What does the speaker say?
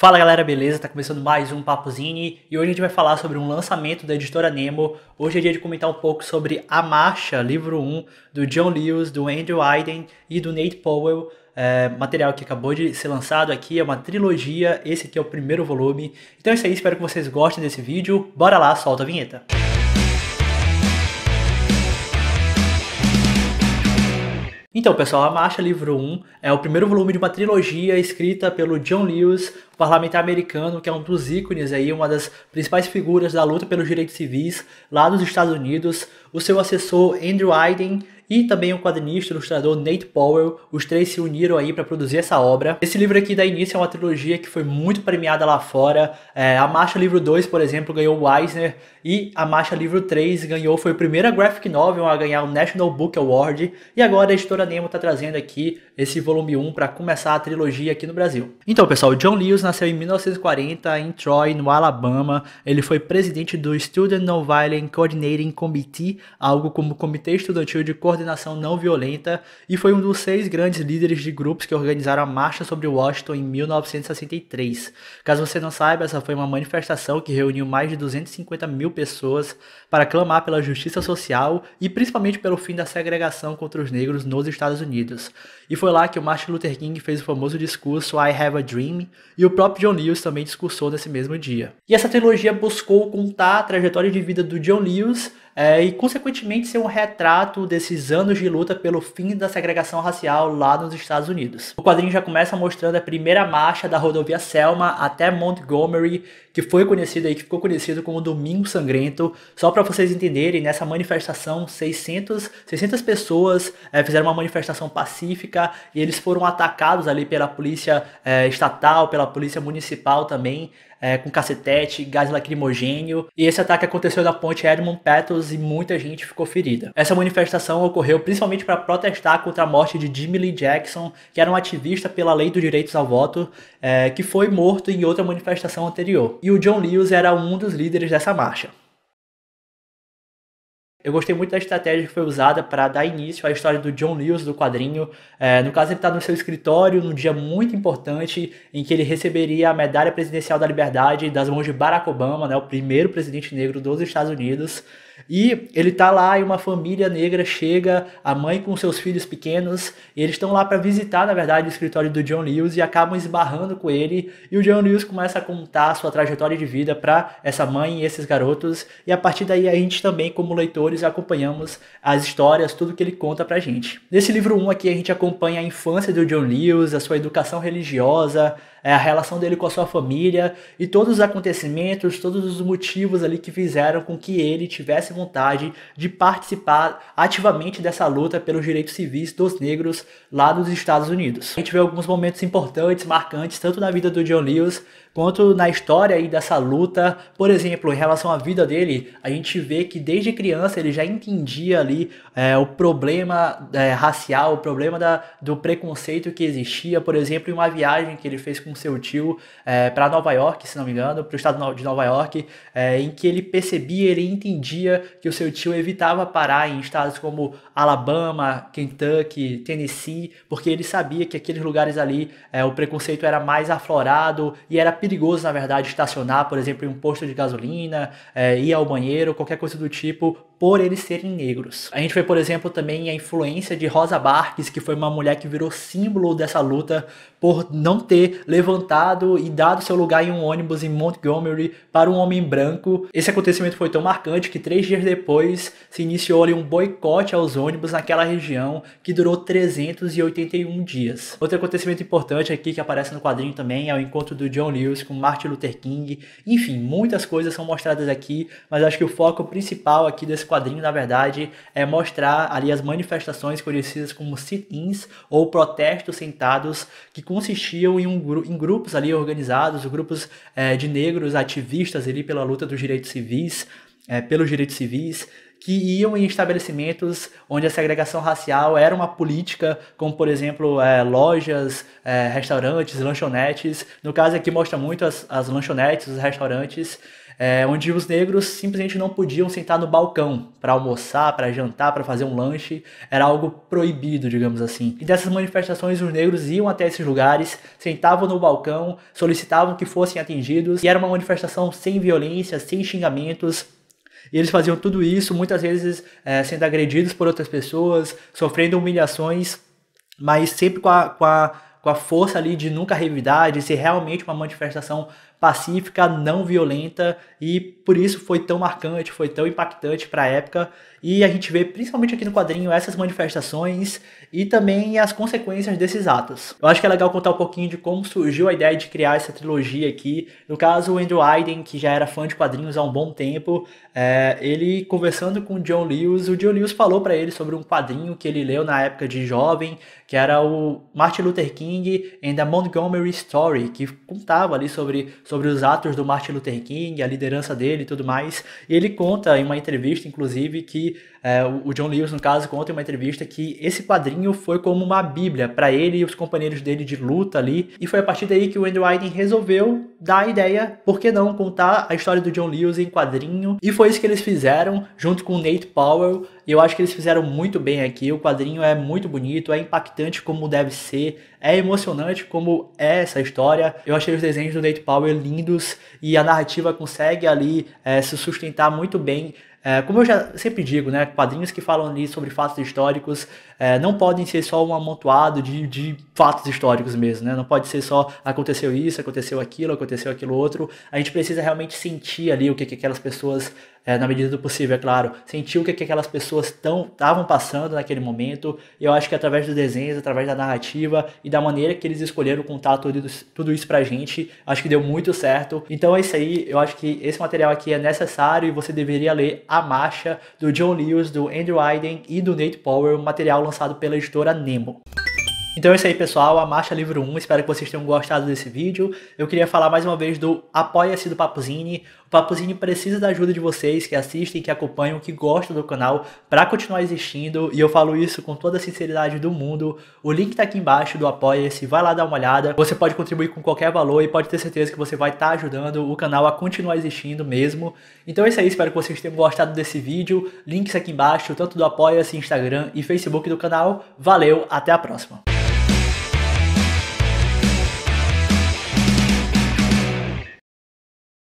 Fala galera, beleza? Tá começando mais um Papozine e hoje a gente vai falar sobre um lançamento da editora Nemo. Hoje é dia de comentar um pouco sobre A Marcha, livro 1, do John Lewis, do Andrew Iden e do Nate Powell. É, material que acabou de ser lançado aqui, é uma trilogia, esse aqui é o primeiro volume. Então é isso aí, espero que vocês gostem desse vídeo. Bora lá, solta a vinheta! Então, pessoal, A Marcha Livro 1 é o primeiro volume de uma trilogia escrita pelo John Lewis, parlamentar americano, que é um dos ícones aí, uma das principais figuras da luta pelos direitos civis lá nos Estados Unidos. O seu assessor Andrew Wyden e também o quadrinista ilustrador Nate Powell. Os três se uniram aí para produzir essa obra. Esse livro aqui da início é uma trilogia que foi muito premiada lá fora. É, a Marcha Livro 2, por exemplo, ganhou o Eisner e a Marcha Livro 3 ganhou, foi a primeira graphic novel a ganhar o National Book Award. E agora a editora Nemo está trazendo aqui esse volume 1 para começar a trilogia aqui no Brasil. Então, pessoal, John Lewis nasceu em 1940 em Troy, no Alabama. Ele foi presidente do Student Nonviolent Coordinating Committee, algo como Comitê Estudantil de Coordenação Não Violenta, e foi um dos seis grandes líderes de grupos que organizaram a Marcha sobre Washington em 1963. Caso você não saiba, essa foi uma manifestação que reuniu mais de 250 mil pessoas para clamar pela justiça social e principalmente pelo fim da segregação contra os negros nos Estados Unidos. E foi foi lá que o Martin Luther King fez o famoso discurso I Have a Dream, e o próprio John Lewis também discursou nesse mesmo dia. E essa trilogia buscou contar a trajetória de vida do John Lewis é, e, consequentemente, ser um retrato desses anos de luta pelo fim da segregação racial lá nos Estados Unidos. O quadrinho já começa mostrando a primeira marcha da rodovia Selma até Montgomery, que foi conhecido aí, que ficou conhecido como Domingo Sangrento. Só para vocês entenderem, nessa manifestação, 600, 600 pessoas é, fizeram uma manifestação pacífica e eles foram atacados ali pela polícia é, estatal, pela polícia municipal também é, com cacetete, gás lacrimogênio, e esse ataque aconteceu na ponte Edmund Pettus e muita gente ficou ferida. Essa manifestação ocorreu principalmente para protestar contra a morte de Jimmy Lee Jackson, que era um ativista pela lei dos direitos ao voto, é, que foi morto em outra manifestação anterior. E o John Lewis era um dos líderes dessa marcha. Eu gostei muito da estratégia que foi usada para dar início à história do John Lewis do quadrinho. É, no caso, ele está no seu escritório num dia muito importante em que ele receberia a Medalha Presidencial da Liberdade das mãos de Barack Obama, né, o primeiro presidente negro dos Estados Unidos. E ele tá lá e uma família negra chega, a mãe com seus filhos pequenos, eles estão lá para visitar, na verdade, o escritório do John Lewis e acabam esbarrando com ele. E o John Lewis começa a contar a sua trajetória de vida para essa mãe e esses garotos. E a partir daí a gente também, como leitores, acompanhamos as histórias, tudo que ele conta pra gente. Nesse livro 1 um aqui a gente acompanha a infância do John Lewis, a sua educação religiosa, é, a relação dele com a sua família e todos os acontecimentos, todos os motivos ali que fizeram com que ele tivesse vontade de participar ativamente dessa luta pelos direitos civis dos negros lá nos Estados Unidos. A gente vê alguns momentos importantes, marcantes, tanto na vida do John Lewis quanto na história aí dessa luta. Por exemplo, em relação à vida dele, a gente vê que desde criança ele já entendia ali é, o problema é, racial, o problema da, do preconceito que existia. Por exemplo, em uma viagem que ele fez com seu tio é, para Nova York, se não me engano, para o estado de Nova York, é, em que ele percebia, ele entendia que o seu tio evitava parar em estados como Alabama, Kentucky, Tennessee, porque ele sabia que aqueles lugares ali é, o preconceito era mais aflorado e era perigoso, na verdade, estacionar, por exemplo, em um posto de gasolina, é, ir ao banheiro, qualquer coisa do tipo, por eles serem negros. A gente vê, por exemplo, também a influência de Rosa Barques, que foi uma mulher que virou símbolo dessa luta por não ter levantado e dado seu lugar em um ônibus em Montgomery para um homem branco. Esse acontecimento foi tão marcante que três dias depois se iniciou ali um boicote aos ônibus naquela região que durou 381 dias. Outro acontecimento importante aqui que aparece no quadrinho também é o encontro do John Lewis com Martin Luther King. Enfim, muitas coisas são mostradas aqui, mas acho que o foco principal aqui desse quadrinho, na verdade, é mostrar ali as manifestações conhecidas como sit-ins ou protestos sentados, que consistiam em, um, em grupos ali organizados, grupos é, de negros ativistas ali pela luta dos direitos civis, é, pelos direitos civis, que iam em estabelecimentos onde a segregação racial era uma política, como por exemplo é, lojas, é, restaurantes, lanchonetes. No caso aqui mostra muito as, as lanchonetes, os restaurantes é, onde os negros simplesmente não podiam sentar no balcão para almoçar, para jantar, para fazer um lanche, era algo proibido, digamos assim. E dessas manifestações, os negros iam até esses lugares, sentavam no balcão, solicitavam que fossem atendidos, e era uma manifestação sem violência, sem xingamentos, e eles faziam tudo isso, muitas vezes é, sendo agredidos por outras pessoas, sofrendo humilhações, mas sempre com a, com, a, com a força ali de nunca revidar, de ser realmente uma manifestação pacífica, não violenta e por isso foi tão marcante, foi tão impactante para a época. E a gente vê principalmente aqui no quadrinho essas manifestações e também as consequências desses atos. Eu acho que é legal contar um pouquinho de como surgiu a ideia de criar essa trilogia aqui. No caso, o Andrew Aiden, que já era fã de quadrinhos há um bom tempo, é, ele conversando com o John Lewis, o John Lewis falou para ele sobre um quadrinho que ele leu na época de jovem, que era o Martin Luther King and the Montgomery Story, que contava ali sobre sobre os atos do Martin Luther King, a liderança dele e tudo mais. E ele conta em uma entrevista, inclusive, que é, o John Lewis, no caso, conta em uma entrevista que esse quadrinho foi como uma bíblia para ele e os companheiros dele de luta ali. E foi a partir daí que o Andrew Wyden resolveu dar a ideia, por que não contar a história do John Lewis em quadrinho? E foi isso que eles fizeram, junto com o Nate Powell. E eu acho que eles fizeram muito bem aqui. O quadrinho é muito bonito, é impactante como deve ser, é emocionante como é essa história. Eu achei os desenhos do Nate Powell lindos e a narrativa consegue ali é, se sustentar muito bem é, como eu já sempre digo, né, quadrinhos que falam ali sobre fatos históricos é, não podem ser só um amontoado de, de fatos históricos mesmo, né? Não pode ser só aconteceu isso, aconteceu aquilo, aconteceu aquilo outro. A gente precisa realmente sentir ali o que, que aquelas pessoas é, na medida do possível, é claro, sentiu o que, que aquelas pessoas estavam passando naquele momento. E eu acho que através dos desenhos, através da narrativa e da maneira que eles escolheram contar tudo, tudo isso pra gente, acho que deu muito certo. Então é isso aí, eu acho que esse material aqui é necessário e você deveria ler A Marcha, do John Lewis, do Andrew Wyden e do Nate Powell, um material lançado pela editora Nemo. Então é isso aí, pessoal. A Marcha Livro 1. Espero que vocês tenham gostado desse vídeo. Eu queria falar mais uma vez do Apoia-se do Papuzini. O Papuzini precisa da ajuda de vocês que assistem, que acompanham, que gostam do canal para continuar existindo. E eu falo isso com toda a sinceridade do mundo. O link tá aqui embaixo do Apoia-se. Vai lá dar uma olhada. Você pode contribuir com qualquer valor e pode ter certeza que você vai estar tá ajudando o canal a continuar existindo mesmo. Então é isso aí. Espero que vocês tenham gostado desse vídeo. Links aqui embaixo, tanto do Apoia-se, Instagram e Facebook do canal. Valeu, até a próxima.